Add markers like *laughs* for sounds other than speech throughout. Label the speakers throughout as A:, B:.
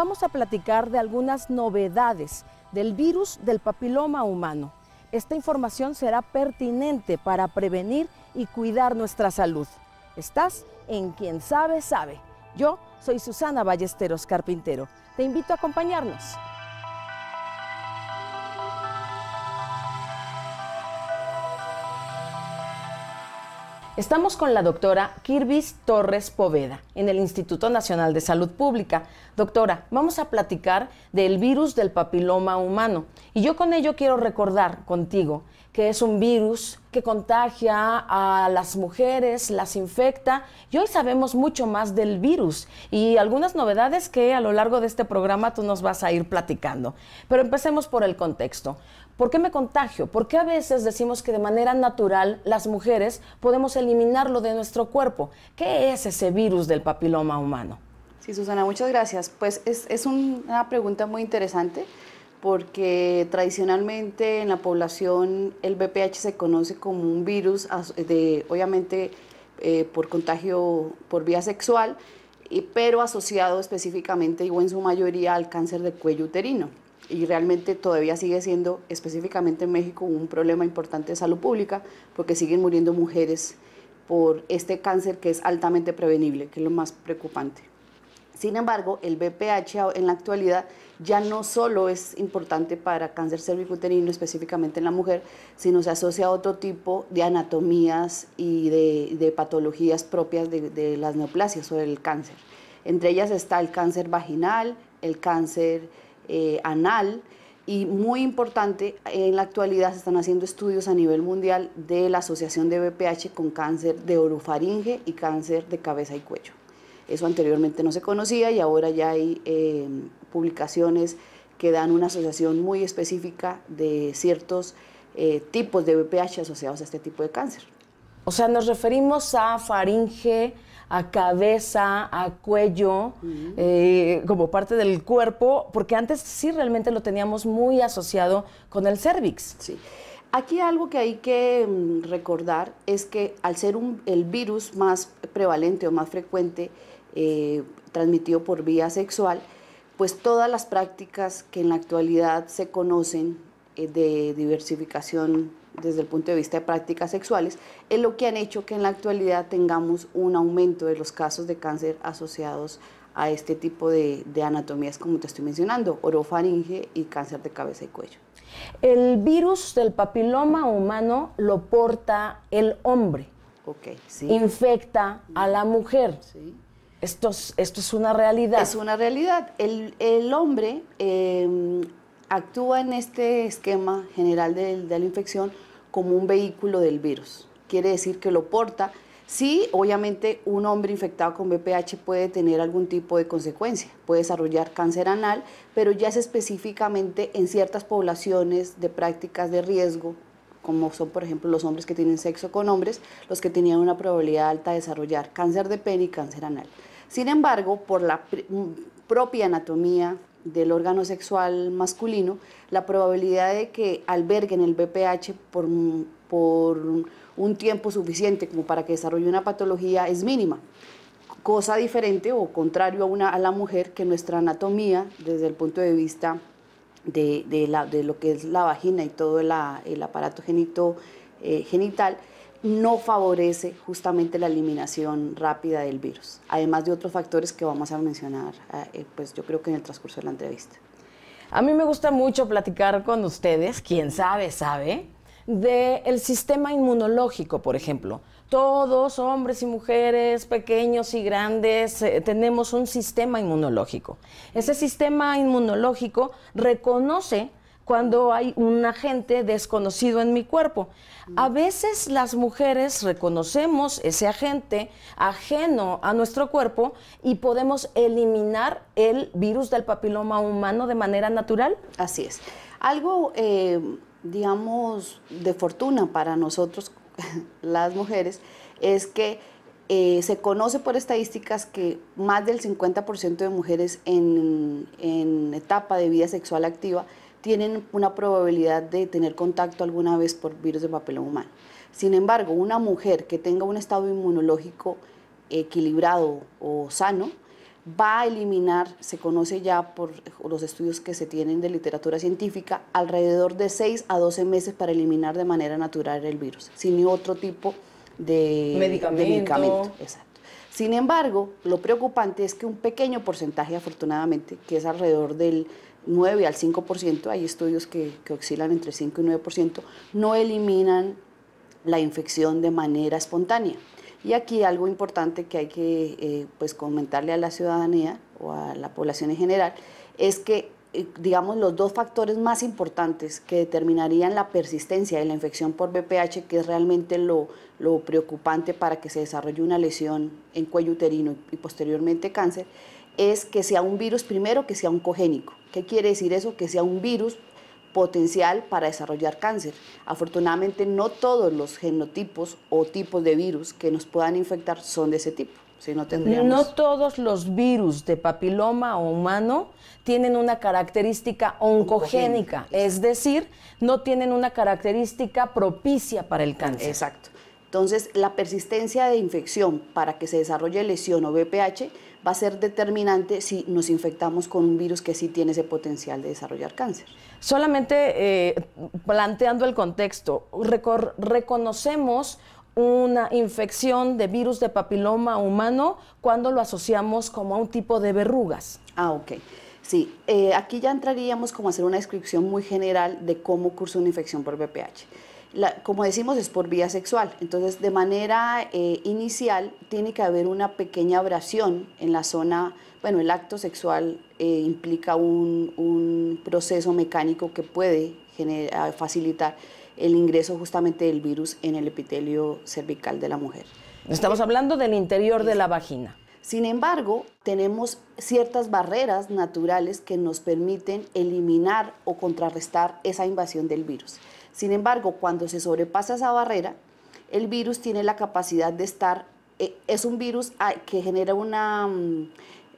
A: vamos a platicar de algunas novedades del virus del papiloma humano. Esta información será pertinente para prevenir y cuidar nuestra salud. Estás en Quien Sabe Sabe. Yo soy Susana Ballesteros Carpintero. Te invito a acompañarnos. Estamos con la doctora Kirvis Torres Poveda en el Instituto Nacional de Salud Pública. Doctora, vamos a platicar del virus del papiloma humano y yo con ello quiero recordar contigo que es un virus que contagia a las mujeres, las infecta y hoy sabemos mucho más del virus y algunas novedades que a lo largo de este programa tú nos vas a ir platicando. Pero empecemos por el contexto. ¿Por qué me contagio? ¿Por qué a veces decimos que de manera natural las mujeres podemos eliminarlo de nuestro cuerpo? ¿Qué es ese virus del papiloma humano?
B: Sí, Susana, muchas gracias. Pues es, una pregunta muy interesante porque tradicionalmente en la población el BPH se conoce como un virus, de, obviamente eh, por contagio por vía sexual, y, pero asociado específicamente o en su mayoría al cáncer de cuello uterino y realmente todavía sigue siendo específicamente en México un problema importante de salud pública porque siguen muriendo mujeres por este cáncer que es altamente prevenible, que es lo más preocupante. Sin embargo, el BPH en la actualidad ya no solo es importante para cáncer cervicuterino, específicamente en la mujer, sino se asocia a otro tipo de anatomías y de, patologías propias de, de, las neoplasias o del cáncer. Entre ellas está el cáncer vaginal, el cáncer eh, anal. Y muy importante, en la actualidad se están haciendo estudios a nivel mundial de la asociación de BPH con cáncer de orofaringe y cáncer de cabeza y cuello. Eso anteriormente no se conocía y ahora ya hay em, publicaciones que dan una asociación muy específica de ciertos eh, tipos de BPH asociados a este tipo de cáncer. O sea, nos referimos a faringe, a
A: cabeza, a cuello, eh, como parte del cuerpo, porque antes
B: sí realmente lo teníamos muy asociado con el cervix. Sí. Aquí algo que hay que mm, recordar es que al ser el virus más prevalente o más frecuente eh, transmitido por vía sexual, pues todas las prácticas que en la actualidad se conocen eh, de diversificación desde el punto de vista de prácticas sexuales, es lo que han hecho que en la actualidad tengamos un aumento de los casos de cáncer asociados a este tipo de, anatomías como te estoy mencionando, orofaringe y cáncer de cabeza y cuello. El virus del papiloma humano
A: lo porta el hombre. Infecta a la mujer.
B: Esto es, una realidad. Es una realidad. El, hombre em, actúa en este esquema general de, de, la infección como un vehículo del virus. Quiere decir que lo porta. Sí, obviamente un hombre infectado con VPH puede tener algún tipo de consecuencia, puede desarrollar cáncer anal, pero ya es específicamente en ciertas poblaciones de prácticas de riesgo, como son por ejemplo los hombres que tienen sexo con hombres, los que tenían una probabilidad alta de desarrollar cáncer de pene y cáncer anal. Sin embargo, por la propia anatomía, del órgano sexual masculino, la probabilidad de que alberguen el BPH por, un tiempo suficiente como para que desarrolle una patología es mínima. Cosa diferente o contrario a, la mujer que nuestra anatomía, desde el punto de vista de, lo que es la vagina y todo el aparato eh, genital, no favorece justamente la eliminación rápida del virus, además de otros factores que vamos a mencionar, eh, eh, pues yo creo que en el transcurso de la entrevista.
A: A mí me gusta mucho platicar con ustedes, quien sabe, sabe, del sistema inmunológico, por ejemplo. Todos, hombres y mujeres, pequeños y grandes, eh, tenemos un sistema inmunológico. Ese sistema inmunológico reconoce cuando hay un agente desconocido en mi cuerpo. A veces las mujeres reconocemos ese agente ajeno a nuestro cuerpo y podemos eliminar el virus del papiloma humano de
B: manera natural. Así es. Algo, eh, digamos, de fortuna para nosotros, *laughs* las mujeres, es que eh, se conoce por estadísticas que más del 50% de mujeres en etapa de vida sexual activa tienen una probabilidad de tener contacto alguna vez por virus de papelón humano. Sin embargo, una mujer que tenga un estado inmunológico equilibrado o sano, va a eliminar, se conoce ya por los estudios que se tienen de literatura científica, alrededor de 6 a 12 meses para eliminar de manera natural el virus, sin otro tipo de medicamento. De medicamento. Exacto. Sin embargo, lo preocupante es que un pequeño porcentaje, afortunadamente, que es alrededor del 9 al 5%, hay estudios que, oscilan entre 5 y 9%, no eliminan la infección de manera espontánea. Y aquí algo importante que hay que eh, pues, comentarle a la ciudadanía o a la población en general es que eh, digamos, los dos factores más importantes que determinarían la persistencia de la infección por BPH, que es realmente lo preocupante para que se desarrolle una lesión en cuello uterino y posteriormente cáncer, es que sea un virus primero que sea oncogénico. ¿Qué quiere decir eso? Que sea un virus potencial para desarrollar cáncer. Afortunadamente no todos los genotipos o tipos de virus que nos puedan infectar son de ese tipo. Si no, tendríamos... no
A: todos los virus de papiloma o humano tienen una característica oncogénica, es decir, no tienen una característica propicia para el cáncer. Exacto.
B: Entonces, la persistencia de infección para que se desarrolle lesión o BPH va a ser determinante si nos infectamos con un virus que sí tiene ese potencial de desarrollar cáncer. Solamente eh, planteando el contexto,
A: reconocemos una infección de virus de papiloma humano
B: cuando lo asociamos como a un tipo de verrugas. Ah, ok. Sí, eh, aquí ya entraríamos como a hacer una descripción muy general de cómo cursa una infección por VPH como decimos, es por vía sexual. Entonces, de manera eh, inicial, tiene que haber una pequeña abrasión en la zona. Bueno, el acto sexual eh, implica un, proceso mecánico que puede facilitar el ingreso justamente del virus en el epitelio cervical de la mujer. Estamos hablando del interior de la vagina. Sin embargo, tenemos ciertas barreras naturales que nos permiten eliminar o contrarrestar esa invasión del virus. Sin embargo, cuando se sobrepasa esa barrera, el virus tiene la capacidad de estar, eh, es un virus ah, que genera una mm,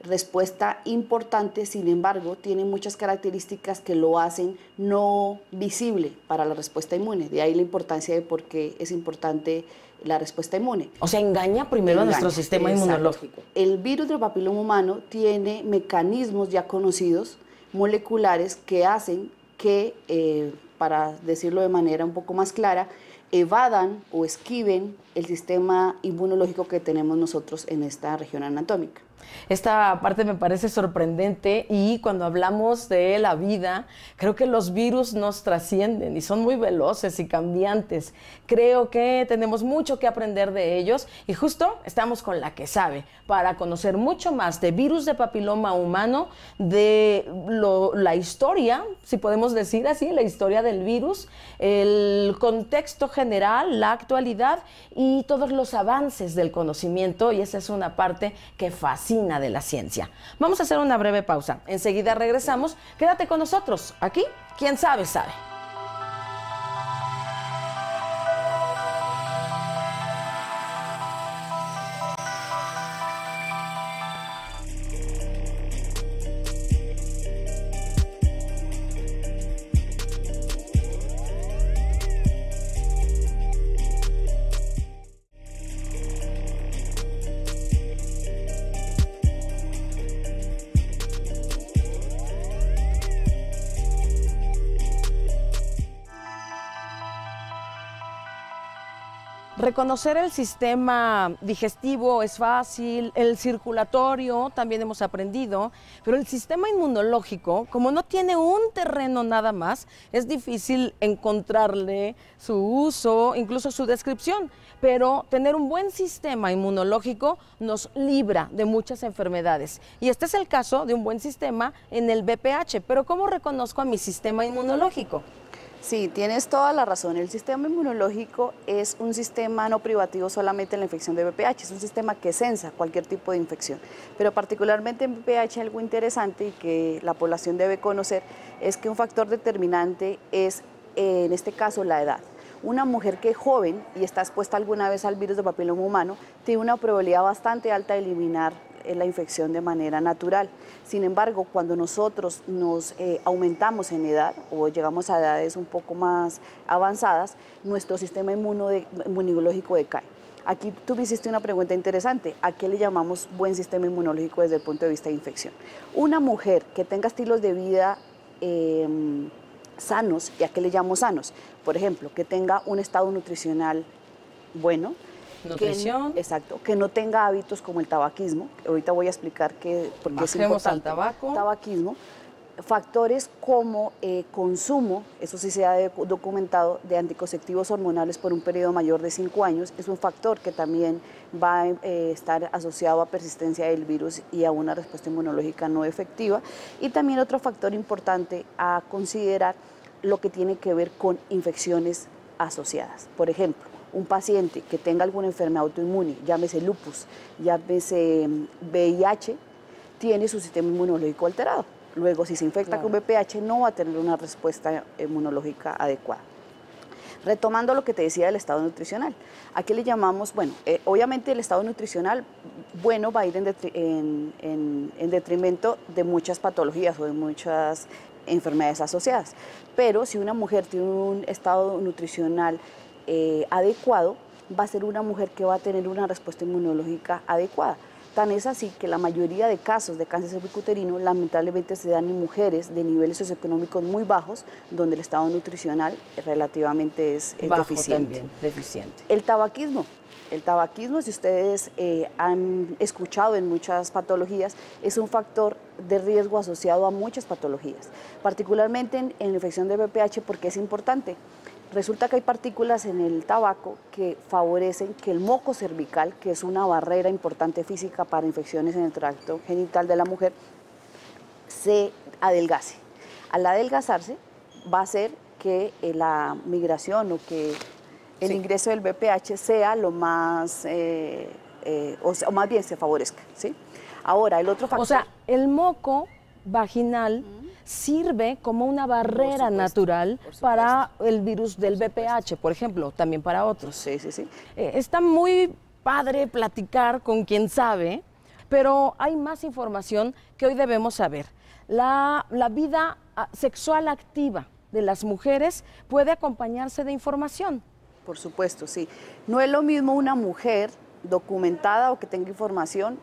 B: respuesta importante, sin embargo, tiene muchas características que lo hacen no visible para la respuesta inmune. De ahí la importancia de por qué es importante la respuesta inmune. O sea, engaña primero a nuestro sistema inmunológico. El virus del papiloma humano tiene mecanismos ya conocidos, moleculares, que hacen que eh, para decirlo de manera un poco más clara, evadan o esquiven el sistema inmunológico que tenemos nosotros en esta región anatómica.
A: Esta parte me parece sorprendente y cuando hablamos de la vida, creo que los virus nos trascienden y son muy veloces y cambiantes. Creo que tenemos mucho que aprender de ellos y justo estamos con la que sabe para conocer mucho más de virus de papiloma humano, de la historia, si podemos decir así, la historia del virus, el contexto general, la actualidad y todos los avances del conocimiento y esa es una parte que fascina de la ciencia. Vamos a hacer una breve pausa. Enseguida regresamos. Quédate con nosotros. Aquí, quién sabe, sabe. conocer el sistema digestivo es fácil, el circulatorio también hemos aprendido, pero el sistema inmunológico, como no tiene un terreno nada más, es difícil encontrarle su uso, incluso su descripción, pero tener un buen sistema inmunológico nos libra de muchas enfermedades. Y este es el caso de un buen sistema en el BPH, pero ¿cómo
B: reconozco a mi sistema inmunológico? Sí, tienes toda la razón. El sistema inmunológico es un sistema no privativo solamente en la infección de VPH, es un sistema que sensa cualquier tipo de infección. Pero particularmente en VPH algo interesante y que la población debe conocer es que un factor determinante es, eh, en este caso, la edad una mujer que es joven y está expuesta alguna vez al virus de papiloma humano tiene una probabilidad bastante alta de eliminar eh, la infección de manera natural. Sin embargo, cuando nosotros nos eh, aumentamos en edad o llegamos a edades un poco más avanzadas, nuestro sistema inmunológico decae. Aquí tú una pregunta interesante. ¿A qué le llamamos buen sistema inmunológico desde el punto de vista de infección? Una mujer que tenga estilos de vida em, sanos, ¿y a qué le llamo sanos? Por ejemplo, que tenga un estado nutricional bueno, Nutrición. exacto, que no tenga hábitos como el tabaquismo. Ahorita voy a explicar que, porque es importante. al tabaco. Tabaquismo. Factores como eh, consumo, eso sí se ha documentado, de anticonceptivos hormonales por un periodo mayor de 5 años, es un factor que también va a eh, estar asociado a persistencia del virus y a una respuesta inmunológica no efectiva. Y también otro factor importante a considerar lo que tiene que ver con infecciones asociadas. Por ejemplo, un paciente que tenga alguna enfermedad autoinmune, llámese lupus, llámese mm, VIH, tiene su sistema inmunológico alterado. Luego, si se infecta con VPH, no va a tener una respuesta inmunológica adecuada. Retomando lo que te decía del estado nutricional, ¿a qué le llamamos? Bueno, eh, obviamente el estado nutricional bueno va a ir en, en detrimento de muchas patologías o de muchas enfermedades asociadas. Pero si una mujer tiene un estado nutricional eh, adecuado, va a ser una mujer que va a tener una respuesta inmunológica adecuada. Tan es así que la mayoría de casos de cáncer cervicuterino lamentablemente se dan en mujeres de niveles socioeconómicos muy bajos, donde el estado nutricional relativamente es, deficiente. El tabaquismo. El tabaquismo, si ustedes eh, han escuchado en muchas patologías, es un factor de riesgo asociado a muchas patologías, particularmente en, la infección de BPH porque es importante. Resulta que hay partículas en el tabaco que favorecen que el moco cervical, que es una barrera importante física para infecciones en el tracto genital de la mujer, se adelgace. Al adelgazarse va a ser que eh, la migración o que el ingreso del BPH sea lo más, eh, eh, o, más bien se favorezca. Ahora, el otro factor... O sea, el moco vaginal sirve
A: como una barrera natural para el virus del VPH, por ejemplo, también para otros. Sí, sí, sí. Eh, está muy padre platicar con quien sabe, pero hay más información que hoy debemos saber. la vida ah,
B: sexual activa de las mujeres puede acompañarse de información. Por supuesto, sí. No es lo mismo una mujer documentada o que tenga información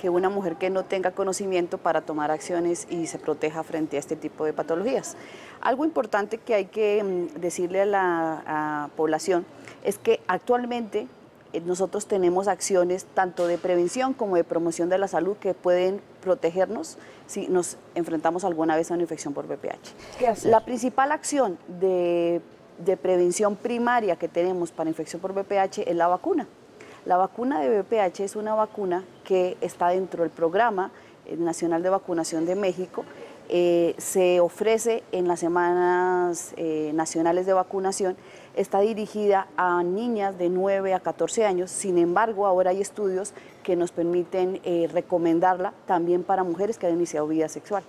B: que una mujer que no tenga conocimiento para tomar acciones y se proteja frente a este tipo de patologías. Algo importante que hay que mm, decirle a la población es que actualmente eh, nosotros tenemos acciones tanto de prevención como de promoción de la salud que pueden protegernos si nos enfrentamos alguna vez a una infección por VPH. La principal acción de, de prevención primaria que tenemos para infección por VPH es la vacuna. La vacuna de BPH es una vacuna que está dentro del programa eh, nacional de vacunación de México. Eh, se ofrece en las semanas eh, nacionales de vacunación, está dirigida a niñas de 9 a 14 años, sin embargo ahora hay estudios que nos permiten recomendarla también para mujeres que han iniciado vida sexual.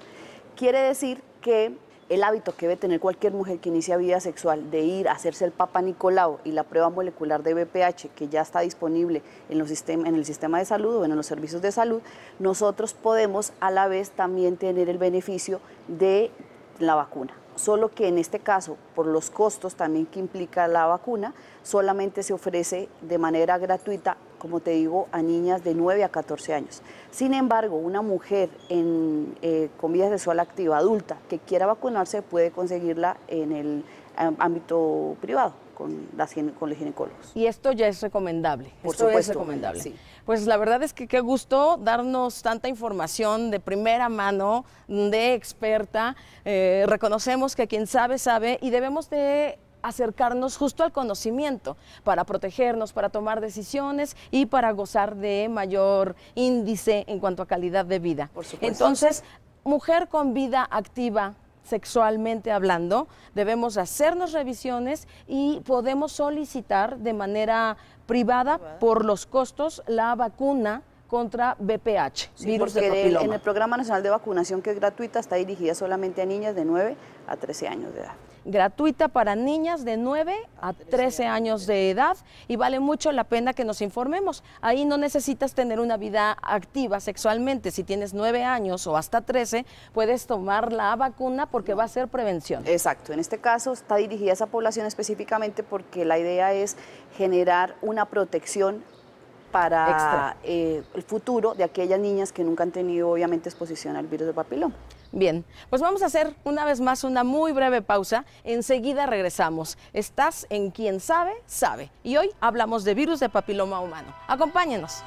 B: Quiere decir que el hábito que debe tener cualquier mujer que inicia vida sexual de ir a hacerse el Papa Nicolau y la prueba molecular de BPH que ya está disponible en, los en el sistema de salud o en los servicios de salud, nosotros podemos a la vez también tener el beneficio de la vacuna solo que en este caso, por los costos también que implica la vacuna, solamente se ofrece de manera gratuita como te digo, a niñas de 9 a 14 años. Sin embargo, una mujer eh, con vida sexual activa, adulta, que quiera vacunarse, puede conseguirla en el eh, ámbito privado. Con, las, con los ginecólogos.
A: Y esto ya es recomendable. Por supuesto, es recomendable. Pues la verdad es que qué gusto darnos tanta información de primera mano, de experta. Eh, reconocemos que quien sabe, sabe y debemos de acercarnos justo al conocimiento, para protegernos, para tomar decisiones y para gozar de mayor índice en cuanto a calidad de vida. Entonces, mujer con vida activa, sexualmente hablando, debemos hacernos revisiones y podemos solicitar de manera privada por los costos la vacuna contra
B: BPH, virus En el Programa Nacional de Vacunación, que es gratuita, está dirigida solamente a niñas de 9 a 13 años de edad gratuita para niñas de 9 a 13 años
A: de edad y vale mucho la pena que nos informemos. Ahí no necesitas tener una vida activa sexualmente. Si tienes 9 años o hasta 13, puedes tomar la vacuna porque
B: va a ser prevención. Exacto. En este caso está dirigida a esa población específicamente porque la idea es generar una protección para eh, el futuro de aquellas niñas que nunca han tenido obviamente exposición al virus del papiloma. Bien,
A: pues vamos a hacer una vez más una muy breve pausa. Enseguida regresamos. Estás en quien sabe, sabe. Y hoy hablamos de virus de papiloma humano. Acompáñenos.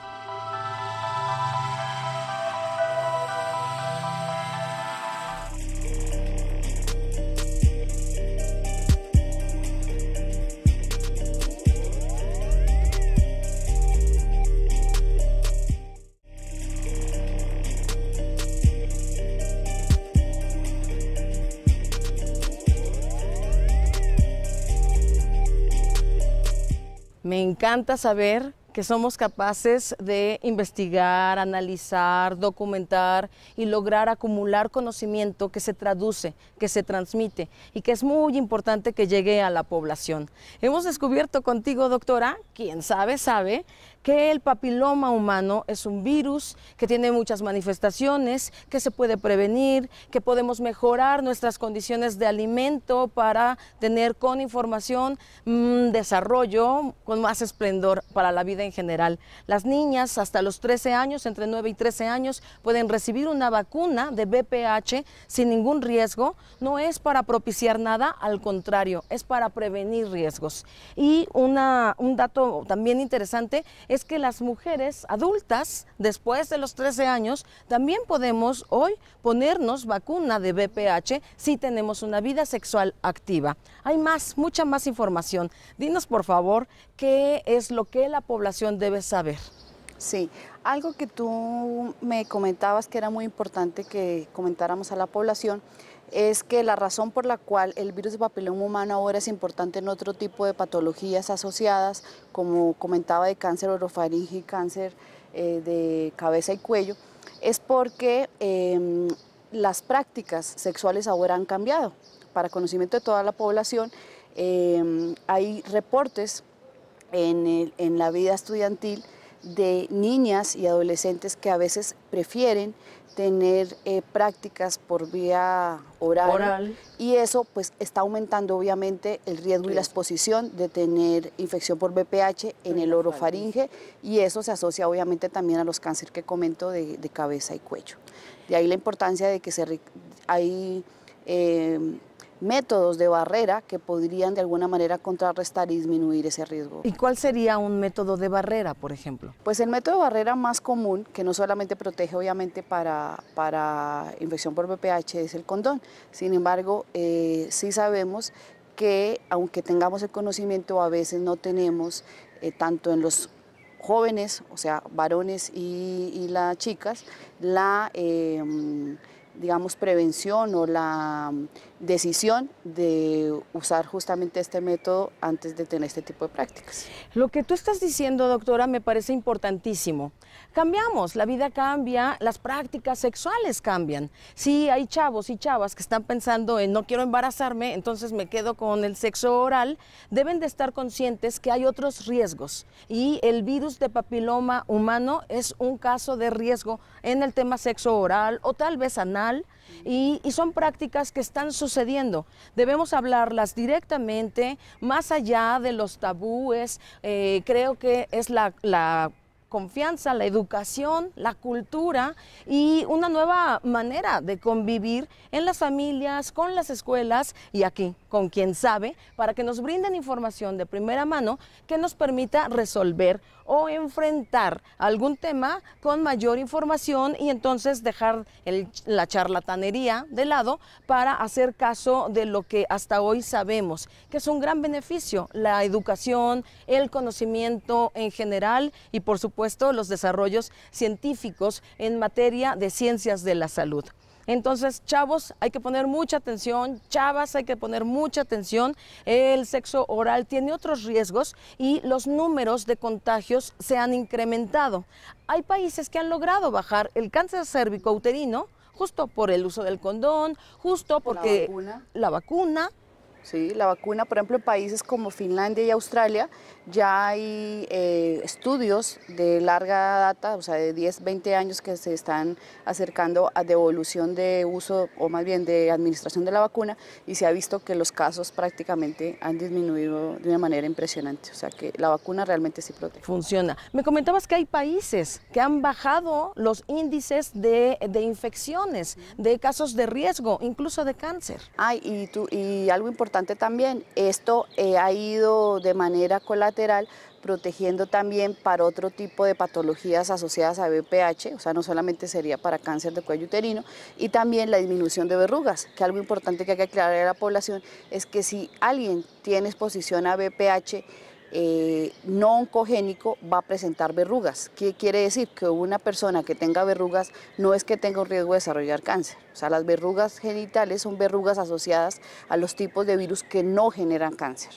A: Me encanta saber que somos capaces de investigar, analizar, documentar y lograr acumular conocimiento que se traduce, que se transmite y que es muy importante que llegue a la población. Hemos descubierto contigo, doctora, quien sabe, sabe, que el papiloma humano es un virus que tiene muchas manifestaciones, que se puede prevenir, que podemos mejorar nuestras condiciones de alimento para tener con información mm, desarrollo con más esplendor para la vida en general. Las niñas hasta los 13 años, entre 9 y 13 años, pueden recibir una vacuna de BPH sin ningún riesgo. No es para propiciar nada, al contrario, es para prevenir riesgos. Y un dato también interesante es que las mujeres adultas, después de los 13 años, también podemos hoy ponernos vacuna de BPH si tenemos una vida sexual activa. Hay más, mucha más información. Dinos, por favor,
B: qué es lo que la población debe saber. Sí, algo que tú me comentabas que era muy importante que comentáramos a la población es que la razón por la cual el virus de papiloma humano ahora es importante en otro tipo de patologías asociadas, como comentaba de cáncer orofaringe y cáncer eh, de cabeza y cuello, es porque em, las prácticas sexuales ahora han cambiado. Para conocimiento de toda la población, em, hay reportes en la vida estudiantil de niñas y adolescentes que a veces prefieren tener eh, prácticas por vía oral, y eso pues está aumentando obviamente el riesgo y la exposición de tener infección por BPH en el orofaringe y eso se asocia obviamente también a los cánceres que comento de, cabeza y cuello. De ahí la importancia de que se hay... Eh, métodos de barrera que podrían de alguna manera contrarrestar y disminuir ese riesgo. ¿Y cuál sería un método de barrera, por ejemplo? Pues el método de barrera más común, que no solamente protege obviamente para, para infección por VPH, es el condón. Sin embargo, eh, sí sabemos que aunque tengamos el conocimiento, a veces no tenemos eh, tanto en los jóvenes, o sea, varones y, las chicas, la, em, digamos, prevención o la decisión de usar justamente este método antes de tener este tipo de
A: prácticas. Lo que tú estás diciendo, doctora, me parece importantísimo. Cambiamos, la vida cambia, las prácticas sexuales cambian. Si hay chavos y chavas que están pensando en no quiero embarazarme, entonces me quedo con el sexo oral. Deben de estar conscientes que hay otros riesgos y el virus de papiloma humano es un caso de riesgo en el tema sexo oral o tal vez anal y, y son prácticas que están sucediendo Debemos hablarlas directamente, más allá de los tabúes. Eh, creo que es la, la confianza, la educación, la cultura y una nueva manera de convivir en las familias, con las escuelas y aquí, con quien sabe, para que nos brinden información de primera mano que nos permita resolver o enfrentar algún tema con mayor información y entonces dejar la charlatanería de lado para hacer caso de lo que hasta hoy sabemos, que es un gran beneficio, la educación, el conocimiento en general y por supuesto los desarrollos científicos en materia de ciencias de la salud. Entonces, chavos, hay que poner mucha atención, chavas, hay que poner mucha atención. El sexo oral tiene otros riesgos y los números de contagios se han incrementado. Hay países que han logrado bajar el cáncer cérvico uterino justo por el uso del condón, justo porque la vacuna,
B: la vacuna ¿sí? La vacuna, por ejemplo, en países como Finlandia y Australia ya hay eh, estudios de larga data, o sea, de 10, 20 años que se están acercando a devolución de uso o más bien de administración de la vacuna y se ha visto que los casos prácticamente han disminuido de una manera impresionante, o sea que la vacuna realmente sí protege. Funciona.
A: Me comentabas que hay países que han bajado
B: los índices de, infecciones, de casos de riesgo, incluso de cáncer. Ay, tú, y algo importante también, esto eh, ha ido de manera colateral protegiendo también para otro tipo de patologías asociadas a BPH, o sea, no solamente sería para cáncer de cuello uterino, y también la disminución de verrugas, que algo importante que hay que aclarar a la población es que si alguien tiene exposición a BPH, eh, no oncogénico va a presentar verrugas. ¿Qué quiere decir? Que una persona que tenga verrugas no es que tenga un riesgo de desarrollar cáncer. O sea, las verrugas genitales son verrugas asociadas a los tipos de virus que no generan cáncer.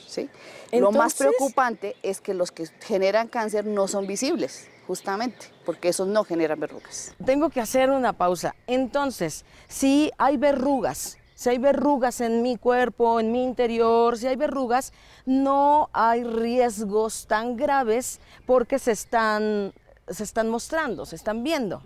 B: Lo más preocupante es que los que generan cáncer no son visibles, justamente, porque esos no generan verrugas. Tengo
A: que hacer una pausa. Entonces, si hay verrugas si hay verrugas en mi cuerpo, en mi interior, si hay verrugas, no hay riesgos tan graves porque se están se están mostrando, se están viendo.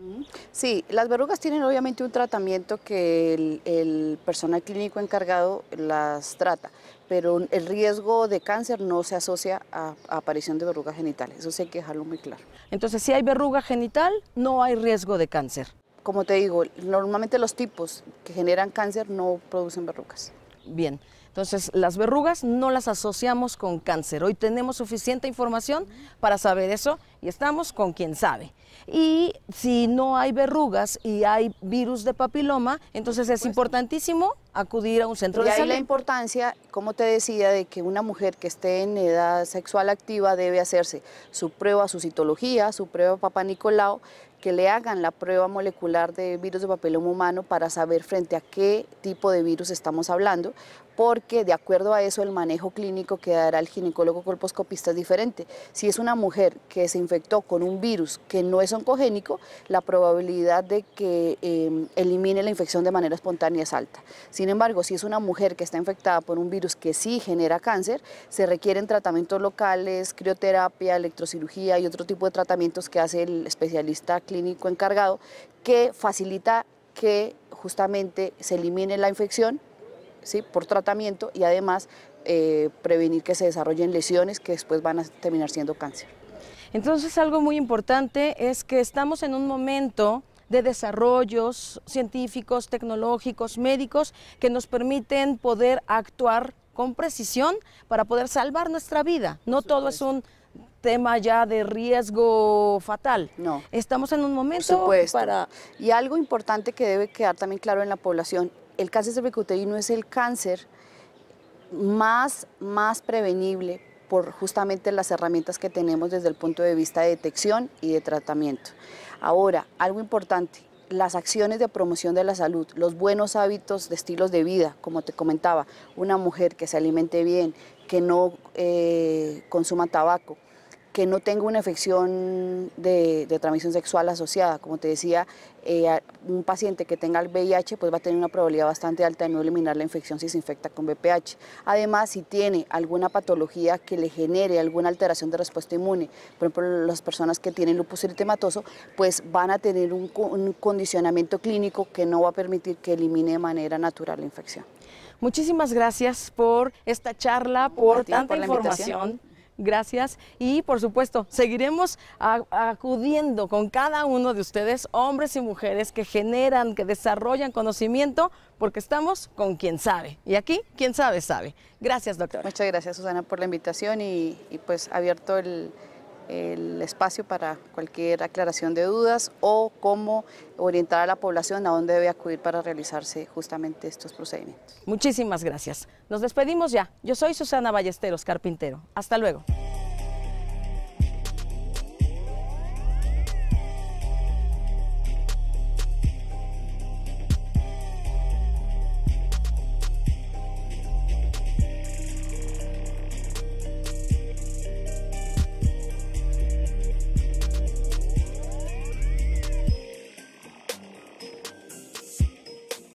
B: Sí, las verrugas tienen obviamente un tratamiento que el, personal clínico encargado las trata, pero el riesgo de cáncer no se asocia a, aparición de verrugas genitales, eso sí hay que dejarlo muy claro. Entonces, si hay verruga genital, no hay riesgo de cáncer como te digo, normalmente los tipos que generan cáncer no producen verrugas.
A: Bien, entonces las verrugas no las asociamos con cáncer. Hoy tenemos suficiente información para saber eso y estamos con quien sabe. Y si no hay verrugas y hay virus de papiloma, entonces es importantísimo acudir a un centro y de salud. la
B: importancia, como te decía, de que una mujer que esté en edad sexual activa debe hacerse su prueba, su citología, su prueba papá Nicolau, que le hagan la prueba molecular de virus de papiloma humano para saber frente a qué tipo de virus estamos hablando, porque de acuerdo a eso el manejo clínico que dará el ginecólogo colposcopista es diferente. Si es una mujer que se infectó con un virus que no es oncogénico, la probabilidad de que em, elimine la infección de manera espontánea es alta. Sin embargo, si es una mujer que está infectada por un virus que sí genera cáncer, se requieren tratamientos locales, crioterapia, electrocirugía y otro tipo de tratamientos que hace el especialista clínico encargado que facilita que justamente se elimine la infección ¿sí? por tratamiento y además eh, prevenir que se desarrollen lesiones que después van a terminar siendo cáncer.
A: Entonces algo muy importante es que estamos en un momento de desarrollos científicos, tecnológicos, médicos, que nos permiten poder actuar con precisión para poder salvar nuestra vida. No todo es un
B: tema ya de riesgo fatal. No. Estamos en un momento para... Y algo importante que debe quedar también claro en la población el cáncer cervicuterino es el cáncer más, más prevenible por justamente las herramientas que tenemos desde el punto de vista de detección y de tratamiento. Ahora, algo importante, las acciones de promoción de la salud, los buenos hábitos de estilos de vida, como te comentaba, una mujer que se alimente bien, que no eh, consuma tabaco, que no tenga una infección de, transmisión sexual asociada. Como te decía, eh, un paciente que tenga el VIH pues va a tener una probabilidad bastante alta de no eliminar la infección si se infecta con VPH. Además, si tiene alguna patología que le genere alguna alteración de respuesta inmune, por ejemplo, las personas que tienen lupus eritematoso, pues van a tener un, condicionamiento clínico que no va a permitir que elimine de manera natural la infección.
A: Muchísimas gracias por esta charla, por tanta información gracias y por supuesto seguiremos acudiendo con cada uno de ustedes, hombres y mujeres que generan, que desarrollan conocimiento, porque estamos con quien sabe.
B: Y aquí, quien sabe, sabe. Gracias, doctora. Muchas gracias, Susana, por la invitación y, y pues abierto el, el espacio para cualquier aclaración de dudas o cómo orientar a la población a dónde debe acudir para realizarse justamente estos procedimientos.
A: Muchísimas gracias. Nos despedimos ya. Yo soy Susana Ballesteros, carpintero. Hasta luego.